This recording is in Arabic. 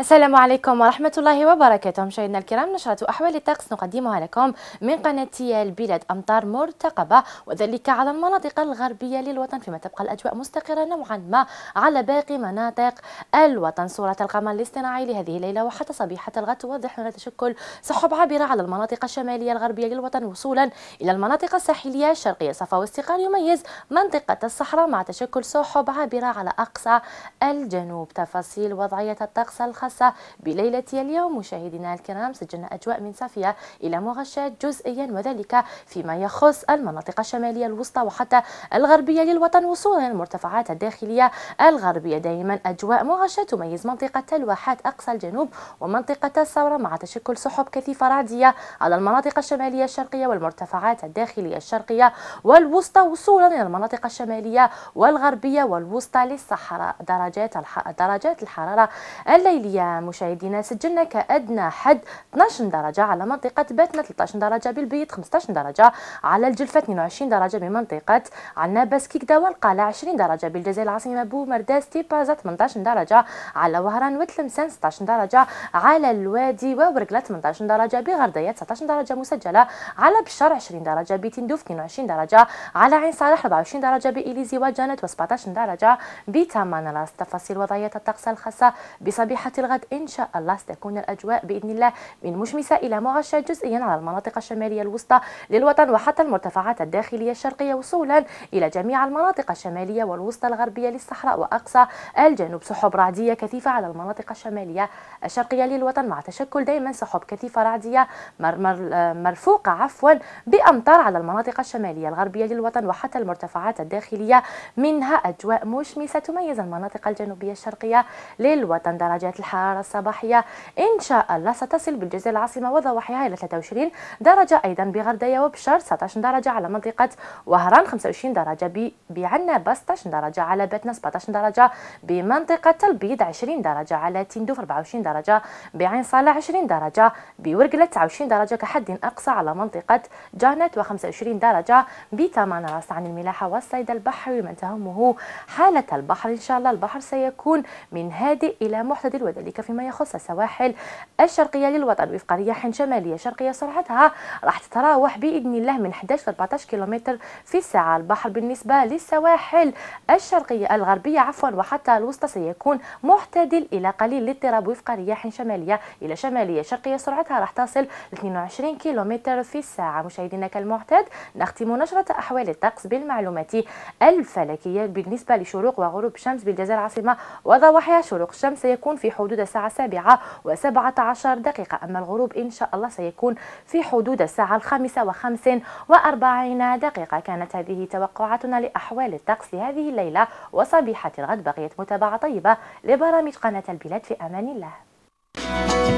السلام عليكم ورحمة الله وبركاته مشاهدينا الكرام نشرة أحوال الطقس نقدمها لكم من قناة البلاد أمطار مرتقبة وذلك على المناطق الغربية للوطن فيما تبقى الأجواء مستقرة نوعا ما على باقي مناطق الوطن صورة القمر الاصطناعي لهذه الليلة وحتى صبيحة الغد توضح هنا تشكل سحب عابرة على المناطق الشمالية الغربية للوطن وصولا إلى المناطق الساحلية الشرقية صفا واستقرار يميز منطقة الصحراء مع تشكل سحب عابرة على أقصى الجنوب تفاصيل وضعية الطقس الخ... الخاصة بليلة اليوم مشاهدينا الكرام سجلنا أجواء من صافية إلى مغشات جزئيا وذلك فيما يخص المناطق الشمالية الوسطى وحتى الغربية للوطن وصولا المرتفعات الداخلية الغربية دائما أجواء مغشاة تميز منطقة الواحات أقصى الجنوب ومنطقة الثورة مع تشكل سحب كثيفة رعدية على المناطق الشمالية الشرقية والمرتفعات الداخلية الشرقية والوسطى وصولا إلى المناطق الشمالية والغربية والوسطى للصحراء درجات الحرارة الليلية الجوية مشاهدينا سجلنا كأدنى حد 12 درجة على منطقة باتنا 13 درجة بالبيت 15 درجة على الجلفة 22 درجة بمنطقة عنابس كيكدا والقلعة 20 درجة بالجزائر العاصمة بو مرداس تيبازا 18 درجة على وهران وتلمسان 16 درجة على الوادي وورقلا 18 درجة بغردية 19 درجة مسجلة على بشار 20 درجة بتندوف 22 درجة على عين صالح 24 درجة بإليزي وجانت و17 درجة راس تفاصيل وضعية الطقس الخاصة بصبيحة الغد إن شاء الله ستكون الأجواء بإذن الله من مشمسة إلى مغشة جزئيا على المناطق الشمالية الوسطى للوطن وحتى المرتفعات الداخلية الشرقية وصولا إلى جميع المناطق الشمالية والوسطى الغربية للصحراء وأقصى الجنوب سحب رعدية كثيفة على المناطق الشمالية الشرقية للوطن مع تشكل دائما سحب كثيفة رعدية مر مر مرفوقة عفوا بأمطار على المناطق الشمالية الغربية للوطن وحتى المرتفعات الداخلية منها أجواء مشمسة تميز المناطق الجنوبية الشرقية للوطن درجات الحرارة الحرارة الصباحية إن شاء الله ستصل بالجزيرة العاصمة وضواحيها إلى 23 درجة أيضا بغردية وبشر 19 درجة على منطقة وهران 25 درجة بعنابة 16 درجة على باتنا 17 درجة بمنطقة البيض 20 درجة على تندوف 24 درجة بعين صالة 20 درجة بورقلة 29 درجة كحد أقصى على منطقة جانت و25 درجة بثمان راس عن الملاحة والصيد البحري من تهمه حالة البحر إن شاء الله البحر سيكون من هادئ إلى معتدل ودل وذلك فيما يخص السواحل الشرقية للوطن وفق رياح شمالية شرقية سرعتها راح تتراوح بإذن الله من 11 ل 14 كيلومتر في الساعة البحر بالنسبة للسواحل الشرقية الغربية عفوا وحتى الوسطى سيكون معتدل إلى قليل الاضطراب وفق رياح شمالية إلى شمالية شرقية سرعتها راح تصل ل 22 كيلومتر في الساعة مشاهدينا كالمعتاد نختم نشرة أحوال الطقس بالمعلومات الفلكية بالنسبة لشروق وغروب شمس بالجزائر العاصمة وضواحيها شروق الشمس سيكون في حدود حدود الساعة السابعة وسبعة عشر دقيقة أما الغروب إن شاء الله سيكون في حدود الساعة الخامسة وخمس وأربعين دقيقة كانت هذه توقعاتنا لأحوال الطقس لهذه الليلة وصبيحة الغد بقيت متابعة طيبة لبرامج قناة البلاد في أمان الله